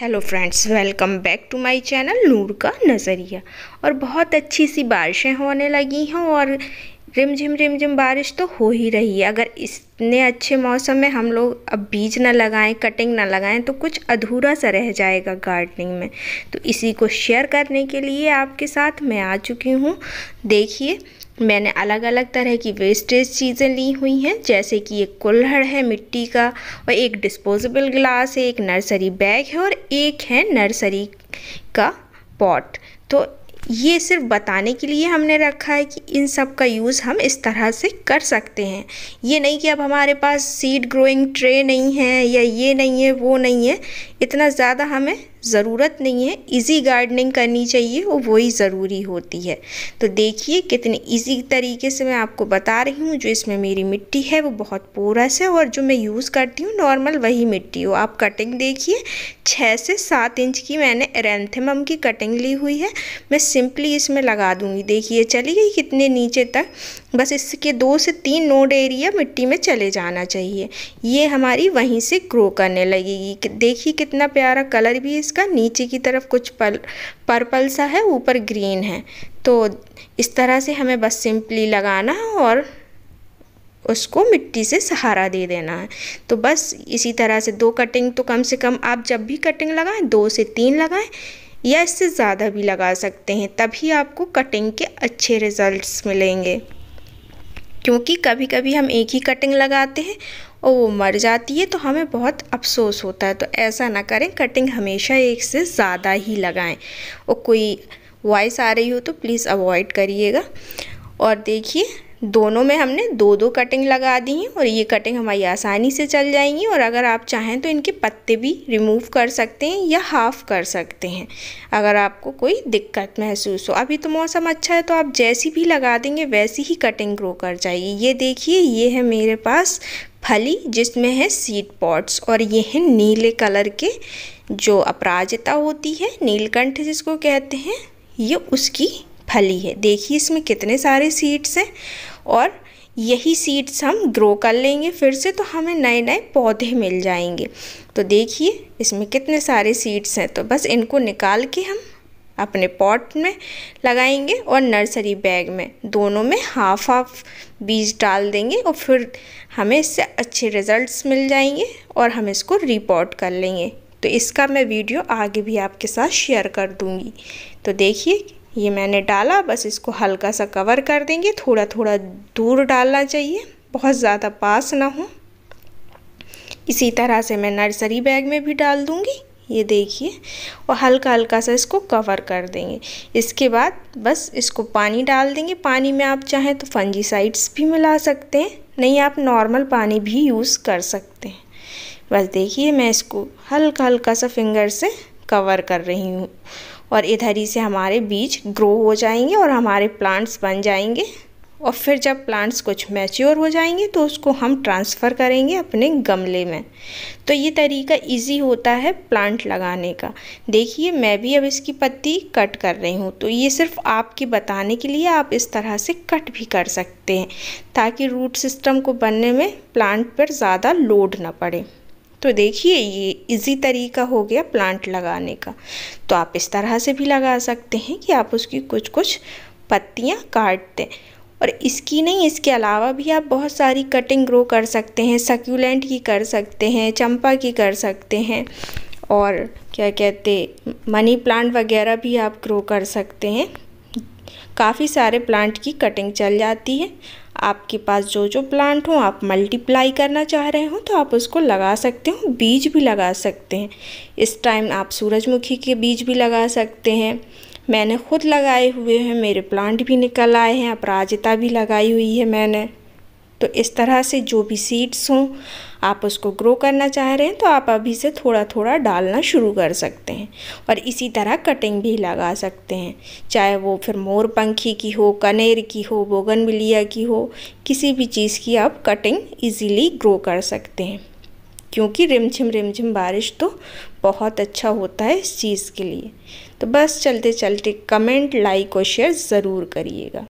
hello friends welcome back to my channel Noor का नज़रिया और बहुत अच्छी सी बारिशें होने लगी हैं और रिमझिम रिमझिम बारिश तो हो ही रही है अगर इतने अच्छे मौसम में हम लोग अब बीज ना लगाएं कटिंग ना लगाएं तो कुछ अधूरा सा रह जाएगा गार्डनिंग में तो इसी को शेयर करने के लिए आपके साथ मैं आ चुकी हूँ देखिए मैंने अलग अलग तरह की वेस्टेज चीज़ें ली हुई हैं जैसे कि एक कुल्हड़ है मिट्टी का और एक डिस्पोजेबल ग्लास है एक नर्सरी बैग है और एक है नर्सरी का पॉट तो ये सिर्फ बताने के लिए हमने रखा है कि इन सब का यूज़ हम इस तरह से कर सकते हैं ये नहीं कि अब हमारे पास सीड ग्रोइंग ट्रे नहीं है या ये नहीं है वो नहीं है इतना ज़्यादा हमें ज़रूरत नहीं है इजी गार्डनिंग करनी चाहिए और वही ज़रूरी होती है तो देखिए कितने इजी तरीके से मैं आपको बता रही हूँ जो इसमें मेरी मिट्टी है वो बहुत पोरस है और जो मैं यूज़ करती हूँ नॉर्मल वही मिट्टी हो आप कटिंग देखिए छः से सात इंच की मैंने एरेंथेमम की कटिंग ली हुई है मैं सिंपली इसमें लगा दूँगी देखिए चली गई कितने नीचे तक बस इसके दो से तीन नोड एरिया मिट्टी में चले जाना चाहिए ये हमारी वहीं से ग्रो करने लगेगी देखिए कितना प्यारा कलर भी इसका नीचे की तरफ कुछ पल पर्पल सा है ऊपर ग्रीन है तो इस तरह से हमें बस सिंपली लगाना है और उसको मिट्टी से सहारा दे देना है तो बस इसी तरह से दो कटिंग तो कम से कम आप जब भी कटिंग लगाएं दो से तीन लगाएं या इससे ज़्यादा भी लगा सकते हैं तभी आपको कटिंग के अच्छे रिजल्ट्स मिलेंगे क्योंकि कभी कभी हम एक ही कटिंग लगाते हैं और वो मर जाती है तो हमें बहुत अफसोस होता है तो ऐसा ना करें कटिंग हमेशा एक से ज़्यादा ही लगाएं और कोई वॉइस आ रही हो तो प्लीज़ अवॉइड करिएगा और देखिए दोनों में हमने दो दो कटिंग लगा दी हैं और ये कटिंग हमारी आसानी से चल जाएंगी और अगर आप चाहें तो इनके पत्ते भी रिमूव कर सकते हैं या हाफ़ कर सकते हैं अगर आपको कोई दिक्कत महसूस हो अभी तो मौसम अच्छा है तो आप जैसी भी लगा देंगे वैसी ही कटिंग ग्रो कर जाएगी ये देखिए ये है मेरे पास फली जिसमें है सीड पॉट्स और ये हैं नीले कलर के जो अपराजिता होती है नीलकंठ जिसको कहते हैं ये उसकी फली है देखिए इसमें कितने सारे सीड्स हैं और यही सीड्स हम ग्रो कर लेंगे फिर से तो हमें नए नए पौधे मिल जाएंगे तो देखिए इसमें कितने सारे सीड्स हैं तो बस इनको निकाल के हम अपने पॉट में लगाएंगे और नर्सरी बैग में दोनों में हाफ हाफ बीज डाल देंगे और फिर हमें इससे अच्छे रिजल्ट्स मिल जाएंगे और हम इसको रिपोर्ट कर लेंगे तो इसका मैं वीडियो आगे भी आपके साथ शेयर कर दूंगी तो देखिए ये मैंने डाला बस इसको हल्का सा कवर कर देंगे थोड़ा थोड़ा दूर डालना चाहिए बहुत ज़्यादा पास ना हो इसी तरह से मैं नर्सरी बैग में भी डाल दूँगी ये देखिए और हल्का हल्का सा इसको कवर कर देंगे इसके बाद बस इसको पानी डाल देंगे पानी में आप चाहें तो फंजीसाइड्स भी मिला सकते हैं नहीं आप नॉर्मल पानी भी यूज़ कर सकते हैं बस देखिए मैं इसको हल्का हल्का सा फिंगर से कवर कर रही हूँ और इधर ही से हमारे बीज ग्रो हो जाएंगे और हमारे प्लांट्स बन जाएंगे और फिर जब प्लांट्स कुछ मैच्योर हो जाएंगे तो उसको हम ट्रांसफ़र करेंगे अपने गमले में तो ये तरीका इजी होता है प्लांट लगाने का देखिए मैं भी अब इसकी पत्ती कट कर रही हूँ तो ये सिर्फ आपके बताने के लिए आप इस तरह से कट भी कर सकते हैं ताकि रूट सिस्टम को बनने में प्लांट पर ज़्यादा लोड ना पड़े तो देखिए ये इजी तरीका हो गया प्लांट लगाने का तो आप इस तरह से भी लगा सकते हैं कि आप उसकी कुछ कुछ पत्तियाँ काट दें और इसकी नहीं इसके अलावा भी आप बहुत सारी कटिंग ग्रो कर सकते हैं सक्यूलेंट की कर सकते हैं चंपा की कर सकते हैं और क्या कहते मनी प्लांट वगैरह भी आप ग्रो कर सकते हैं काफ़ी सारे प्लांट की कटिंग चल जाती है आपके पास जो जो प्लांट हो आप मल्टीप्लाई करना चाह रहे हो तो आप उसको लगा सकते हो बीज भी लगा सकते हैं इस टाइम आप सूरजमुखी के बीज भी लगा सकते हैं मैंने खुद लगाए हुए हैं मेरे प्लांट भी निकल आए हैं अपराजिता भी लगाई हुई है मैंने तो इस तरह से जो भी सीड्स हों आप उसको ग्रो करना चाह रहे हैं तो आप अभी से थोड़ा थोड़ा डालना शुरू कर सकते हैं और इसी तरह कटिंग भी लगा सकते हैं चाहे वो फिर मोर पंखी की हो कनेर की हो बिलिया की हो किसी भी चीज़ की आप कटिंग इजीली ग्रो कर सकते हैं क्योंकि रिमझिम रिमझिम बारिश तो बहुत अच्छा होता है इस चीज़ के लिए तो बस चलते चलते कमेंट लाइक और शेयर ज़रूर करिएगा